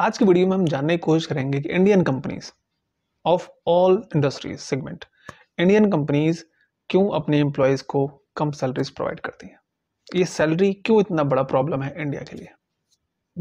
आज की वीडियो में हम जानने की कोशिश करेंगे कि Indian companies of all industries segment Indian companies क्यों अपने एम्प्लॉयज़ को कम सैलरीज प्रोवाइड करती हैं ये सैलरी क्यों इतना बड़ा प्रॉब्लम है इंडिया के लिए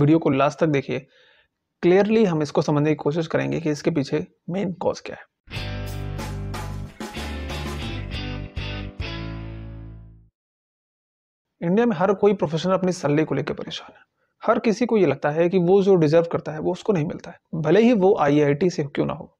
वीडियो को लास्ट तक देखिए क्लियरली हम इसको समझने की कोशिश करेंगे कि इसके पीछे मेन कॉज क्या है इंडिया में हर कोई प्रोफेशनल अपनी सैलरी को लेकर परेशान है हर किसी को ये लगता है कि वो जो डिज़र्व करता है वो उसको नहीं मिलता है भले ही वो आई से क्यों ना हो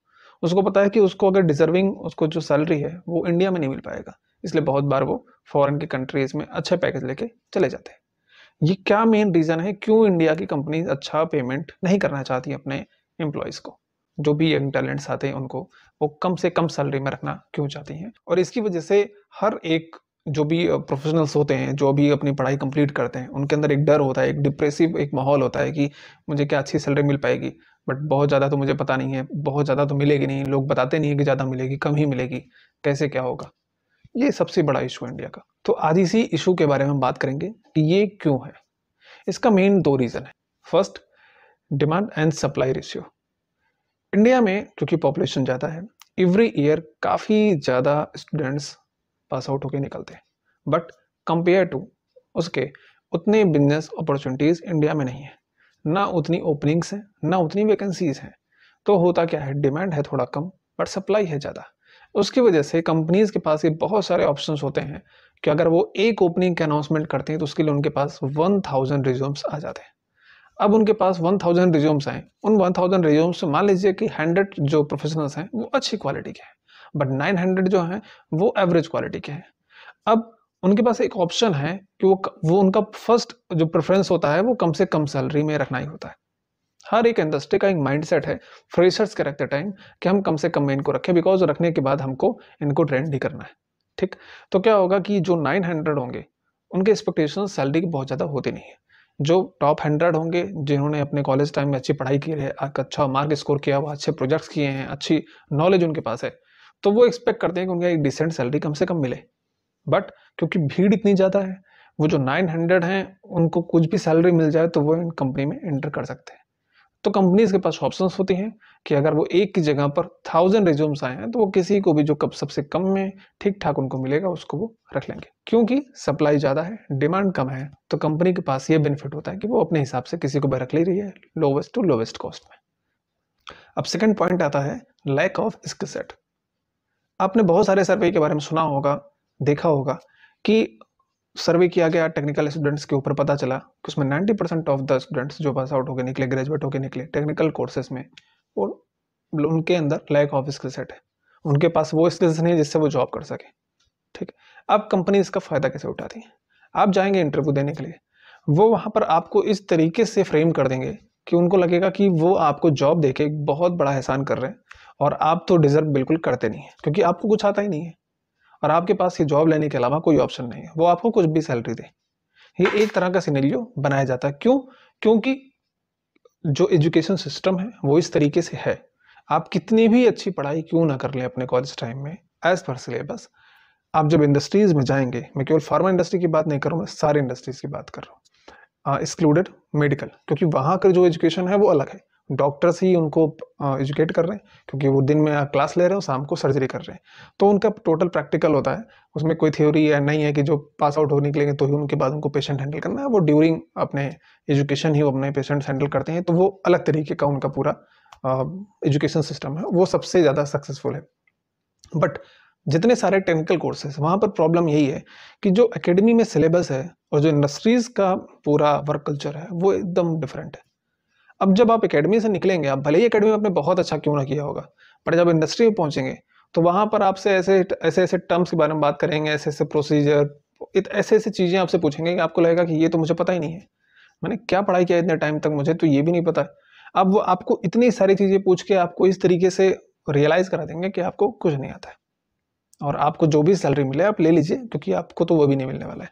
उसको पता है कि उसको अगर डिज़र्विंग उसको जो सैलरी है वो इंडिया में नहीं मिल पाएगा इसलिए बहुत बार वो फॉरेन की कंट्रीज़ में अच्छे पैकेज लेके चले जाते हैं ये क्या मेन रीज़न है क्यों इंडिया की कंपनी अच्छा पेमेंट नहीं करना चाहती अपने एम्प्लॉयज़ को जो भी यंग टैलेंट्स आते हैं उनको वो कम से कम सैलरी में रखना क्यों चाहती हैं और इसकी वजह से हर एक जो भी प्रोफेशनल्स होते हैं जो भी अपनी पढ़ाई कंप्लीट करते हैं उनके अंदर एक डर होता है एक डिप्रेसिव एक माहौल होता है कि मुझे क्या अच्छी सैलरी मिल पाएगी बट बहुत ज़्यादा तो मुझे पता नहीं है बहुत ज़्यादा तो मिलेगी नहीं लोग बताते नहीं है कि ज़्यादा मिलेगी कम ही मिलेगी कैसे क्या होगा ये सबसे बड़ा इशू है इंडिया का तो आज इसी इशू के बारे में हम बात करेंगे कि ये क्यों है इसका मेन दो रीज़न है first demand and supply ratio India में क्योंकि पॉपुलेशन ज़्यादा है एवरी ईयर काफ़ी ज़्यादा स्टूडेंट्स पास आउट होकर निकलते हैं बट कंपेयर टू उसके उतने बिजनेस अपॉर्चुनिटीज़ इंडिया में नहीं है ना उतनी ओपनिंग्स हैं ना उतनी वैकेंसीज़ हैं तो होता क्या है डिमांड है थोड़ा कम बट सप्लाई है ज़्यादा उसकी वजह से कंपनीज़ के पास ये बहुत सारे ऑप्शंस होते हैं कि अगर वो एक ओपनिंग के अनाउंसमेंट करते हैं तो उसके लिए उनके पास वन थाउजेंड रिज्यूम्स आ जाते हैं अब उनके पास वन थाउजेंड रिज्यूम्स आए उन वन थाउजेंड रिज्यूम्स से मान लीजिए कि हंड्रेड जो प्रोफेशनल्स हैं वो अच्छी क्वालिटी के हैं बट 900 जो हैं वो एवरेज क्वालिटी के हैं अब उनके पास एक ऑप्शन है कि वो वो उनका फर्स्ट जो प्रेफरेंस होता है वो कम से कम सैलरी में रखना ही होता है हर एक इंडस्ट्री का एक माइंडसेट है फ्रेशर्स के रखते टाइम कि हम कम से कम में इनको रखें बिकॉज रखने के बाद हमको इनको ट्रेंड नहीं करना है ठीक तो क्या होगा कि जो 900 होंगे उनके एक्सपेक्टेशन सैलरी की बहुत ज़्यादा होती नहीं है जो टॉप हंड्रेड होंगे जिन्होंने अपने कॉलेज टाइम में अच्छी पढ़ाई की है अच्छा मार्क स्कोर किया हुआ अच्छे प्रोजेक्ट्स किए हैं अच्छी नॉलेज उनके पास है तो वो एक्सपेक्ट करते हैं कि उनका एक डिसेंट सैलरी कम से कम मिले बट क्योंकि भीड़ इतनी ज़्यादा है वो जो 900 हैं उनको कुछ भी सैलरी मिल जाए तो वो इन कंपनी में एंटर कर सकते हैं तो कंपनीज के पास ऑप्शन होती हैं कि अगर वो एक की जगह पर थाउजेंड रिज्यूम्स आए हैं तो वो किसी को भी जो कब सबसे कम में ठीक ठाक उनको मिलेगा उसको वो रख लेंगे क्योंकि सप्लाई ज़्यादा है डिमांड कम है तो कंपनी के पास ये बेनिफिट होता है कि वो अपने हिसाब से किसी को भी रख ले रही है लोवेस्ट टू लोवेस्ट कॉस्ट में अब सेकेंड पॉइंट आता है लैक ऑफ स्किल सेट आपने बहुत सारे सर्वे के बारे में सुना होगा देखा होगा कि सर्वे किया गया टेक्निकल स्टूडेंट्स के ऊपर पता चला कि उसमें ninety percent of the students जो पास आउट होकर निकले ग्रेजुएट होकर निकले टेक्निकल कोर्सेज में वो उनके अंदर लैक ऑफ स्किल सेट है उनके पास वो स्किल्स नहीं जिससे वो जॉब कर सके ठीक है अब कंपनी इसका फ़ायदा कैसे उठाती है आप जाएंगे इंटरव्यू देने के लिए वो वहाँ पर आपको इस तरीके से फ्रेम कर देंगे कि उनको लगेगा कि वो आपको जॉब देके बहुत बड़ा एहसान कर रहे हैं और आप तो डिज़र्व बिल्कुल करते नहीं हैं क्योंकि आपको कुछ आता ही नहीं है और आपके पास ये जॉब लेने के अलावा कोई ऑप्शन नहीं है वो आपको कुछ भी सैलरी दे ये एक तरह का सिनेरियो बनाया जाता है क्यों क्योंकि जो एजुकेशन सिस्टम है वो इस तरीके से है आप कितनी भी अच्छी पढ़ाई क्यों ना कर लें अपने कॉलेज टाइम में एज पर सिलेबस आप जब इंडस्ट्रीज में जाएंगे मैं केवल फार्मा इंडस्ट्री की बात नहीं कर रहा हूँ मैं सारी इंडस्ट्रीज की बात कर रहा हूँ एक्सक्लूडेड मेडिकल क्योंकि वहाँ का जो एजुकेशन है वो अलग है डॉक्टर्स ही उनको एजुकेट कर रहे हैं क्योंकि वो दिन में क्लास ले रहे हो शाम को सर्जरी कर रहे हैं तो उनका टोटल प्रैक्टिकल होता है उसमें कोई थ्योरी है नहीं है कि जो पास आउट हो निकलेंगे तो ही उनके बाद उनको पेशेंट हैंडल करना है वो ड्यूरिंग अपने एजुकेशन ही वो अपने पेशेंट्स हैंडल करते हैं तो वो अलग तरीके का उनका पूरा एजुकेशन सिस्टम है वो सबसे ज़्यादा सक्सेसफुल है बट जितने सारे टेक्निकल कोर्सेस वहाँ पर प्रॉब्लम यही है कि जो एकेडमी में सिलेबस है और जो इंडस्ट्रीज़ का पूरा वर्क कल्चर है वो एकदम डिफरेंट है अब जब आप अकेडमी से निकलेंगे आप भले ही अकेडमी में आपने बहुत अच्छा क्यों ना किया होगा पर जब इंडस्ट्री में पहुँचेंगे तो वहाँ पर आपसे ऐसे ऐसे ऐसे टर्म्स के बारे में बात करेंगे ऐसे ऐसे प्रोसीजर ऐसे ऐसे चीज़ें आपसे पूछेंगे कि आपको लगेगा कि ये तो मुझे पता ही नहीं है मैंने क्या पढ़ाई किया इतने टाइम तक मुझे तो ये भी नहीं पता अब वो आपको इतनी सारी चीज़ें पूछ के आपको इस तरीके से रियलाइज़ करा देंगे कि आपको कुछ नहीं आता है और आपको जो भी सैलरी मिले आप ले लीजिए क्योंकि आपको तो वो भी नहीं मिलने वाला है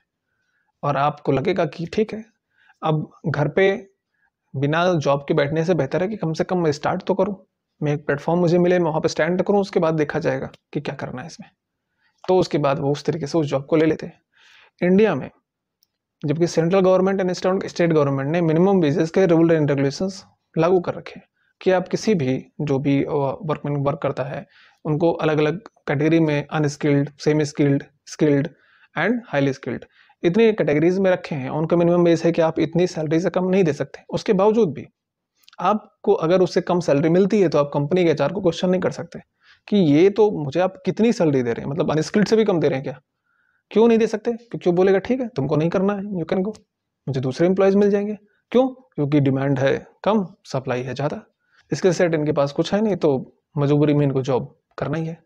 और आपको लगेगा कि ठीक है अब घर पे बिना जॉब के बैठने से बेहतर है कि कम से कम मैं स्टार्ट तो करूँ मैं एक प्लेटफॉर्म मुझे मिले मैं वहाँ पर स्टैंड करूँ उसके बाद देखा जाएगा कि क्या करना है इसमें तो उसके बाद वो उस तरीके से उस जॉब को ले लेते हैं इंडिया में जबकि central government and state government ने मिनिमम वेजेस के रूल एंड रेगुलेशन लागू कर रखे हैं कि आप किसी भी जो भी वर्कमैन वर्क करता है उनको अलग अलग कैटेगरी में unskilled semi skilled skilled and highly skilled इतनी कैटेगरीज में रखे हैं उनका मिनिमम बेस है कि आप इतनी सैलरी से कम नहीं दे सकते उसके बावजूद भी आपको अगर उससे कम सैलरी मिलती है तो आप कंपनी के एचआर को क्वेश्चन नहीं कर सकते कि ये तो मुझे आप कितनी सैलरी दे रहे हैं मतलब अनस्किल्ड से भी कम दे रहे हैं क्या क्यों नहीं दे सकते क्यों बोलेगा ठीक है तुमको नहीं करना है यू कैन गो मुझे दूसरे एम्प्लॉयज़ मिल जाएंगे क्यों क्योंकि डिमांड है कम सप्लाई है ज़्यादा इसके सेट इनके पास कुछ है नहीं तो मजबूरी में इनको जॉब करना ही है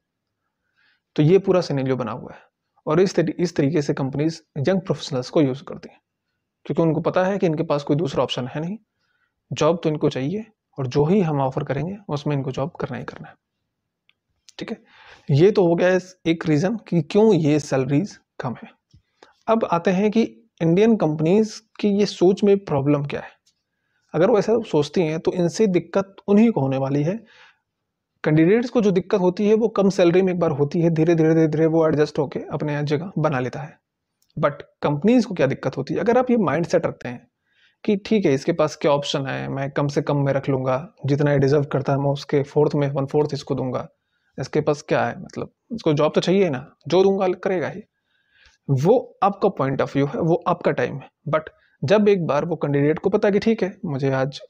तो ये पूरा सिनेरियो बना हुआ है और इस तरी, इस तरीके से कंपनीज यंग प्रोफेशनल्स को यूज़ करती हैं क्योंकि उनको पता है कि इनके पास कोई दूसरा ऑप्शन है नहीं जॉब तो इनको चाहिए और जो ही हम ऑफर करेंगे उसमें इनको जॉब करना ही करना है ठीक है ये तो हो गया एक रीज़न कि क्यों ये सैलरीज कम है अब आते हैं कि इंडियन कंपनीज की ये सोच में प्रॉब्लम क्या है अगर वो ऐसा सोचती हैं तो इनसे दिक्कत उन्हीं को होने वाली है कैंडिडेट्स को जो दिक्कत होती है वो कम सैलरी में एक बार होती है धीरे धीरे धीरे धीरे वो एडजस्ट होकर अपने जगह बना लेता है बट कंपनीज को क्या दिक्कत होती है अगर आप ये माइंड सेट रखते हैं कि ठीक है इसके पास क्या ऑप्शन है मैं कम से कम में रख लूँगा जितना ये डिजर्व करता है मैं उसके फोर्थ में वन फोर्थ इसको दूंगा इसके पास क्या है मतलब इसको जॉब तो चाहिए ना जो दूंगा करेगा ही वो आपका पॉइंट ऑफ व्यू है वो आपका टाइम है बट जब एक बार वो कैंडिडेट को पता कि ठीक है मुझे आज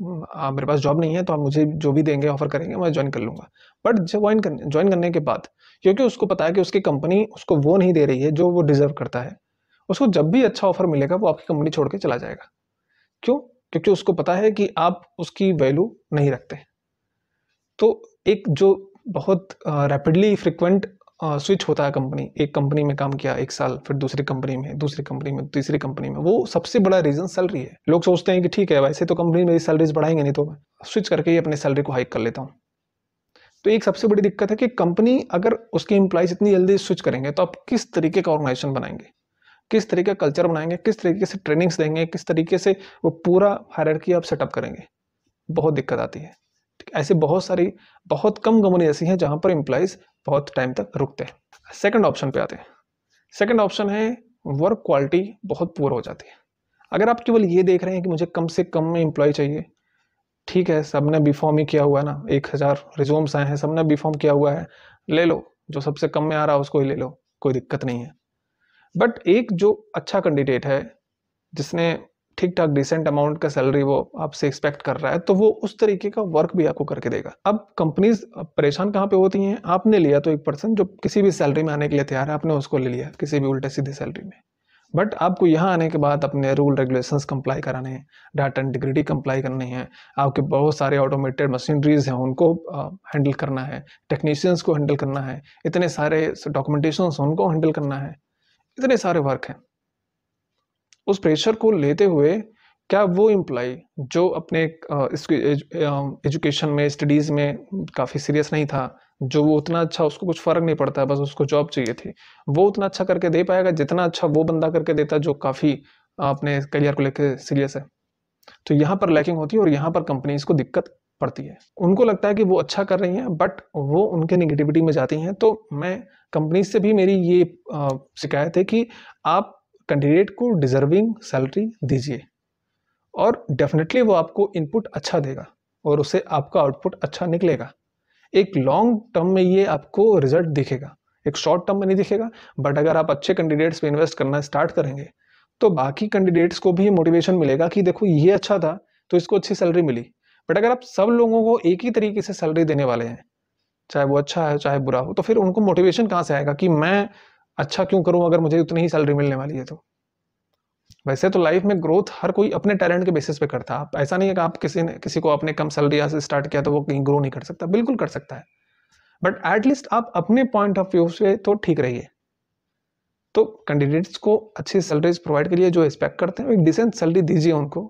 आ, हाँ, मेरे पास जॉब नहीं है तो आप मुझे जो भी देंगे ऑफर करेंगे मैं ज्वाइन कर लूँगा बट ज्वाइन करने ज्वाइन करने के बाद क्योंकि उसको पता है कि उसकी कंपनी उसको वो नहीं दे रही है जो वो डिज़र्व करता है उसको जब भी अच्छा ऑफर मिलेगा वो आपकी कंपनी छोड़ के चला जाएगा क्यों क्योंकि उसको पता है कि आप उसकी वैल्यू नहीं रखते तो एक जो बहुत रैपिडली फ्रिक्वेंट स्विच होता है कंपनी एक कंपनी में काम किया एक साल फिर दूसरी कंपनी में दूसरी कंपनी में तीसरी कंपनी में वो सबसे बड़ा रीज़न सैलरी है लोग सोचते हैं कि ठीक है वैसे तो कंपनी मेरी सैलरीज बढ़ाएंगे नहीं तो मैं स्विच करके ही अपनी सैलरी को हाइक कर लेता हूँ तो एक सबसे बड़ी दिक्कत है कि कंपनी अगर उसके इंप्लाइज इतनी जल्दी स्विच करेंगे तो आप किस तरीके का ऑर्गेनाइजेशन बनाएंगे किस तरीके का कल्चर बनाएंगे किस तरीके से ट्रेनिंग्स देंगे किस तरीके से वो पूरा हायरकी आप सेटअप करेंगे बहुत दिक्कत आती है ऐसे बहुत सारी बहुत कम कंपनी ऐसी हैं जहाँ पर एम्प्लॉयज़ बहुत टाइम तक रुकते हैं सेकेंड ऑप्शन पे आते हैं सेकेंड ऑप्शन है वर्क क्वालिटी बहुत पुअर हो जाती है अगर आप केवल ये देख रहे हैं कि मुझे कम से कम में एम्प्लॉय चाहिए ठीक है सब ने बी फॉर्म ही किया हुआ है ना एक हज़ार रिजोम्स आए हैं सब ने बी फॉर्म किया हुआ है ले लो जो सबसे कम में आ रहा है उसको ही ले लो कोई दिक्कत नहीं है बट एक जो अच्छा कैंडिडेट है जिसने ठीक ठाक डिसेंट अमाउंट का सैलरी वो आपसे एक्सपेक्ट कर रहा है तो वो उस तरीके का वर्क भी आपको करके देगा अब कंपनीज परेशान कहाँ पे होती हैं आपने लिया तो एक पर्सन जो किसी भी सैलरी में आने के लिए तैयार है आपने उसको ले लिया किसी भी उल्टे सीधे सैलरी में बट आपको यहाँ आने के बाद अपने रूल रेगुलेशंस कंप्लाई कराने हैं डाटा इंटीग्रिटी कंप्लाई करनी है आपके बहुत सारे ऑटोमेटेड मशीनरीज हैं उनको हैंडल करना है टेक्नीशियंस को हैंडल करना है इतने सारे डॉक्यूमेंटेशन उनको हैंडल करना है इतने सारे वर्क हैं उस प्रेशर को लेते हुए क्या वो एम्प्लॉय जो अपने एजुकेशन में स्टडीज़ में काफ़ी सीरियस नहीं था जो वो उतना अच्छा उसको कुछ फ़र्क नहीं पड़ता बस उसको जॉब चाहिए थी वो उतना अच्छा करके दे पाएगा जितना अच्छा वो बंदा करके देता जो काफ़ी अपने करियर को लेकर सीरियस है तो यहाँ पर लैकिंग होती है और यहाँ पर कंपनीज को दिक्कत पड़ती है उनको लगता है कि वो अच्छा कर रही हैं बट वो उनके निगेटिविटी में जाती हैं तो मैं कंपनीज से भी मेरी ये शिकायत है कि आप कैंडिडेट को डिजर्विंग सैलरी दीजिए और डेफिनेटली वो आपको इनपुट अच्छा देगा और उससे आपका आउटपुट अच्छा निकलेगा एक लॉन्ग टर्म में ये आपको रिजल्ट दिखेगा एक शॉर्ट टर्म में नहीं दिखेगा बट अगर आप अच्छे कैंडिडेट्स पे इन्वेस्ट करना स्टार्ट करेंगे तो बाकी कैंडिडेट्स को भी मोटिवेशन मिलेगा कि देखो ये अच्छा था तो इसको अच्छी सैलरी मिली बट अगर आप सब लोगों को एक ही तरीके से सैलरी देने वाले हैं चाहे वो अच्छा है चाहे बुरा हो तो फिर उनको मोटिवेशन कहाँ से आएगा कि मैं अच्छा क्यों करूँ अगर मुझे उतनी ही सैलरी मिलने वाली है तो वैसे तो लाइफ में ग्रोथ हर कोई अपने टैलेंट के बेसिस पे करता है आप ऐसा नहीं है कि आप किसी ने किसी को आपने कम सैलरी से स्टार्ट किया तो वो कहीं ग्रो नहीं कर सकता बिल्कुल कर सकता है बट एटलीस्ट आप अपने पॉइंट ऑफ व्यू से तो ठीक रहिए तो कैंडिडेट्स को अच्छी सैलरीज प्रोवाइड करिए जो एक्सपेक्ट करते हैं एक डिसेंट सैलरी दीजिए उनको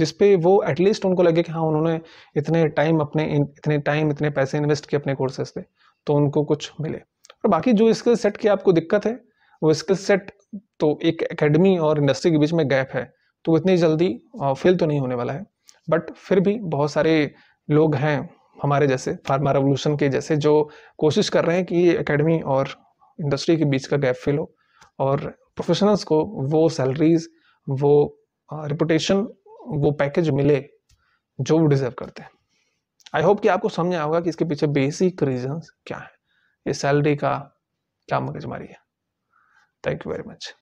जिसपे वो एटलीस्ट उनको लगे कि हाँ उन्होंने इतने टाइम अपने इतने टाइम इतने पैसे इन्वेस्ट किए अपने कोर्सेज पे तो उनको कुछ मिले और बाकी जो स्किल सेट की आपको दिक्कत है वो स्किल सेट तो एक एकेडमी और इंडस्ट्री के बीच में गैप है तो इतनी जल्दी फेल तो नहीं होने वाला है बट फिर भी बहुत सारे लोग हैं हमारे जैसे फार्मा रेवोल्यूशन के जैसे जो कोशिश कर रहे हैं कि एकेडमी और इंडस्ट्री के बीच का गैप फिल हो और प्रोफेशनल्स को वो सैलरीज वो रिपोटेशन वो पैकेज मिले जो वो डिज़र्व करते हैं आई होप कि आपको समझ आया होगा कि इसके पीछे बेसिक रीजंस क्या है ये सैलरी का क्या मगजमारी है थैंक यू वेरी मच